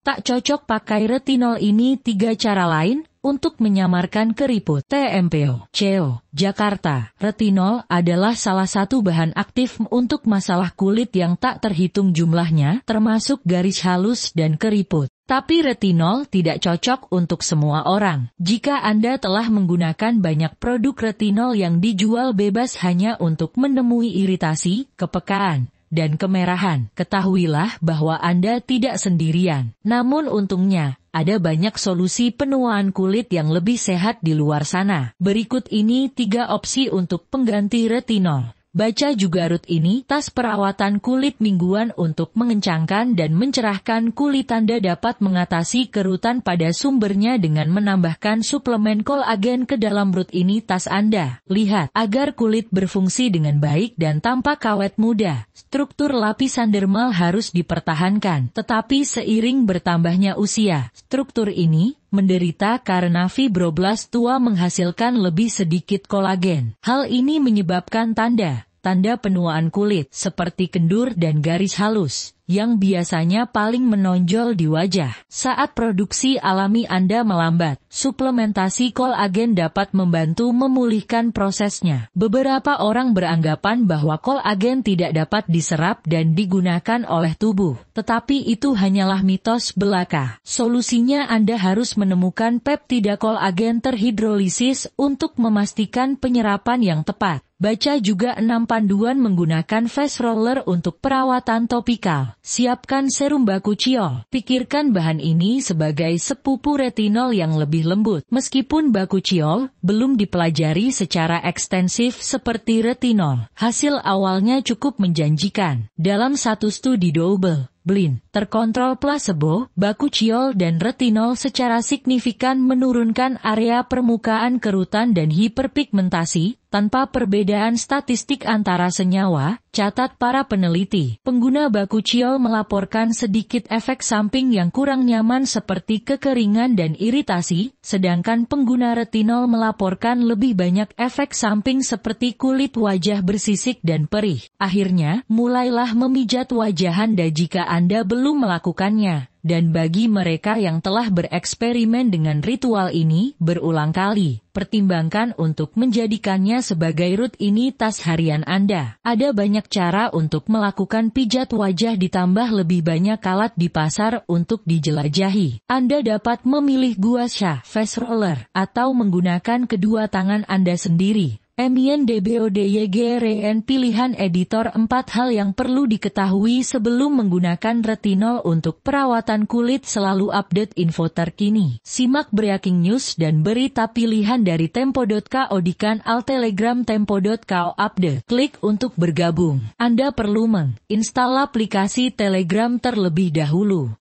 Tak cocok pakai retinol ini tiga cara lain untuk menyamarkan keriput. TMPO, CEO Jakarta. Retinol adalah salah satu bahan aktif untuk masalah kulit yang tak terhitung jumlahnya, termasuk garis halus dan keriput. Tapi retinol tidak cocok untuk semua orang. Jika Anda telah menggunakan banyak produk retinol yang dijual bebas hanya untuk menemui iritasi, kepekaan, dan kemerahan. Ketahuilah bahwa Anda tidak sendirian. Namun untungnya, ada banyak solusi penuaan kulit yang lebih sehat di luar sana. Berikut ini tiga opsi untuk pengganti retinol. Baca juga rut ini tas perawatan kulit mingguan untuk mengencangkan dan mencerahkan kulit Anda dapat mengatasi kerutan pada sumbernya dengan menambahkan suplemen kolagen ke dalam rut ini tas Anda. Lihat, agar kulit berfungsi dengan baik dan tanpa kawet muda, struktur lapisan dermal harus dipertahankan. Tetapi seiring bertambahnya usia, struktur ini menderita karena fibroblast tua menghasilkan lebih sedikit kolagen. Hal ini menyebabkan tanda, tanda penuaan kulit seperti kendur dan garis halus yang biasanya paling menonjol di wajah. Saat produksi alami Anda melambat, suplementasi kolagen dapat membantu memulihkan prosesnya. Beberapa orang beranggapan bahwa kolagen tidak dapat diserap dan digunakan oleh tubuh, tetapi itu hanyalah mitos belaka. Solusinya Anda harus menemukan peptida kolagen terhidrolisis untuk memastikan penyerapan yang tepat. Baca juga 6 panduan menggunakan face roller untuk perawatan topikal siapkan serum baku ciol. Pikirkan bahan ini sebagai sepupu retinol yang lebih lembut. Meskipun baku ciol belum dipelajari secara ekstensif seperti retinol, hasil awalnya cukup menjanjikan. Dalam satu studi double, Blin, terkontrol placebo, bakuchiol dan retinol secara signifikan menurunkan area permukaan kerutan dan hiperpigmentasi, tanpa perbedaan statistik antara senyawa, catat para peneliti. Pengguna bakuchiol melaporkan sedikit efek samping yang kurang nyaman seperti kekeringan dan iritasi, sedangkan pengguna retinol melaporkan lebih banyak efek samping seperti kulit wajah bersisik dan perih. Akhirnya, mulailah memijat wajah Anda jika anda belum melakukannya, dan bagi mereka yang telah bereksperimen dengan ritual ini berulang kali, pertimbangkan untuk menjadikannya sebagai rutinitas harian Anda. Ada banyak cara untuk melakukan pijat wajah ditambah lebih banyak alat di pasar untuk dijelajahi. Anda dapat memilih gua sha face roller atau menggunakan kedua tangan Anda sendiri Emien DBODYGRN e pilihan editor 4 hal yang perlu diketahui sebelum menggunakan retinol untuk perawatan kulit selalu update info terkini. Simak breaking news dan berita pilihan dari tempo.co dikan al telegram tempo.co update. Klik untuk bergabung. Anda perlu menginstal aplikasi Telegram terlebih dahulu.